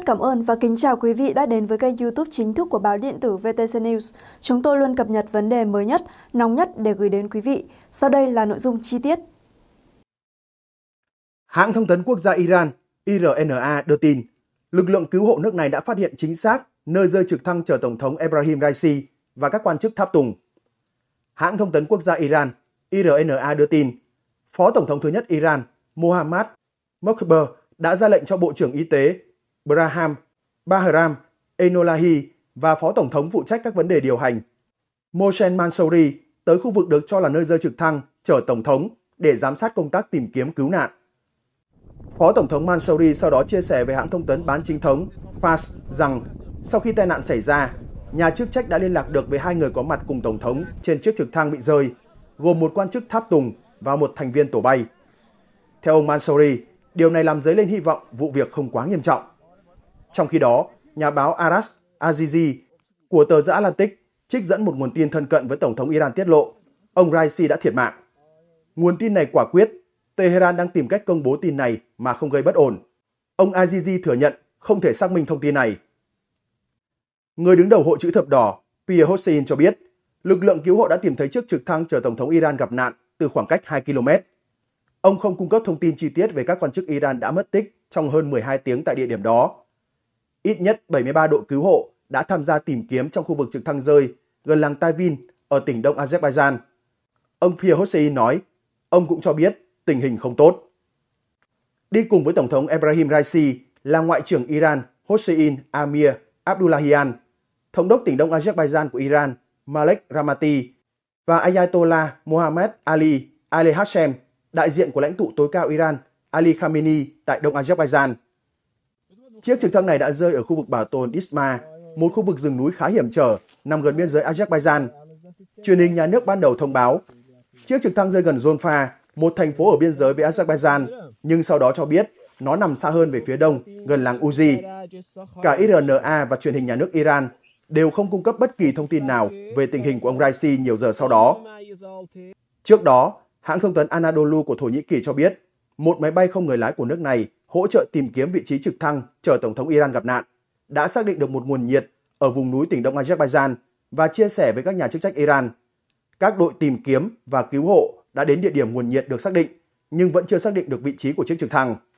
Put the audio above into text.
Rất cảm ơn và kính chào quý vị đã đến với kênh youtube chính thức của báo điện tử VTC News. Chúng tôi luôn cập nhật vấn đề mới nhất, nóng nhất để gửi đến quý vị. Sau đây là nội dung chi tiết. Hãng thông tấn quốc gia Iran IRNA đưa tin, lực lượng cứu hộ nước này đã phát hiện chính xác nơi rơi trực thăng chở Tổng thống Ebrahim Raisi và các quan chức tháp tùng. Hãng thông tấn quốc gia Iran IRNA đưa tin, Phó Tổng thống thứ nhất Iran Mohammad Mokhber đã ra lệnh cho Bộ trưởng Y tế Braham, Bahram, Enolahi và Phó Tổng thống phụ trách các vấn đề điều hành. Moshen Mansouri tới khu vực được cho là nơi rơi trực thăng chở Tổng thống để giám sát công tác tìm kiếm cứu nạn. Phó Tổng thống Mansouri sau đó chia sẻ về hãng thông tấn bán chính thống FAS rằng sau khi tai nạn xảy ra, nhà chức trách đã liên lạc được với hai người có mặt cùng Tổng thống trên chiếc trực thăng bị rơi, gồm một quan chức tháp tùng và một thành viên tổ bay. Theo ông Mansouri, điều này làm dấy lên hy vọng vụ việc không quá nghiêm trọng. Trong khi đó, nhà báo Aras Azizi của tờ The Atlantic trích dẫn một nguồn tin thân cận với Tổng thống Iran tiết lộ ông Raisi đã thiệt mạng. Nguồn tin này quả quyết, Tehran đang tìm cách công bố tin này mà không gây bất ổn. Ông Azizi thừa nhận không thể xác minh thông tin này. Người đứng đầu Hội chữ thập đỏ Pia Hossein cho biết, lực lượng cứu hộ đã tìm thấy chiếc trực thăng chở Tổng thống Iran gặp nạn từ khoảng cách 2 km. Ông không cung cấp thông tin chi tiết về các quan chức Iran đã mất tích trong hơn 12 tiếng tại địa điểm đó Ít nhất 73 đội cứu hộ đã tham gia tìm kiếm trong khu vực trực thăng rơi gần làng Taivin ở tỉnh Đông Azerbaijan. Ông Pierre Hossein nói, ông cũng cho biết tình hình không tốt. Đi cùng với Tổng thống Ebrahim Raisi là Ngoại trưởng Iran Hossein Amir Abdullahian, Thống đốc tỉnh Đông Azerbaijan của Iran Malek Ramati và Ayatollah Mohammad Ali Ali Hashem, đại diện của lãnh tụ tối cao Iran Ali Khamenei tại Đông Azerbaijan. Chiếc trực thăng này đã rơi ở khu vực bảo tồn Isma, một khu vực rừng núi khá hiểm trở, nằm gần biên giới Azerbaijan. Truyền hình nhà nước ban đầu thông báo, chiếc trực thăng rơi gần Zonfa, một thành phố ở biên giới với Azerbaijan, nhưng sau đó cho biết nó nằm xa hơn về phía đông, gần làng Uzi. Cả IRNA và truyền hình nhà nước Iran đều không cung cấp bất kỳ thông tin nào về tình hình của ông Raisi nhiều giờ sau đó. Trước đó, hãng thông tấn Anadolu của Thổ Nhĩ Kỳ cho biết, một máy bay không người lái của nước này hỗ trợ tìm kiếm vị trí trực thăng chờ Tổng thống Iran gặp nạn, đã xác định được một nguồn nhiệt ở vùng núi tỉnh Đông Azerbaijan và chia sẻ với các nhà chức trách Iran. Các đội tìm kiếm và cứu hộ đã đến địa điểm nguồn nhiệt được xác định, nhưng vẫn chưa xác định được vị trí của chiếc trực thăng.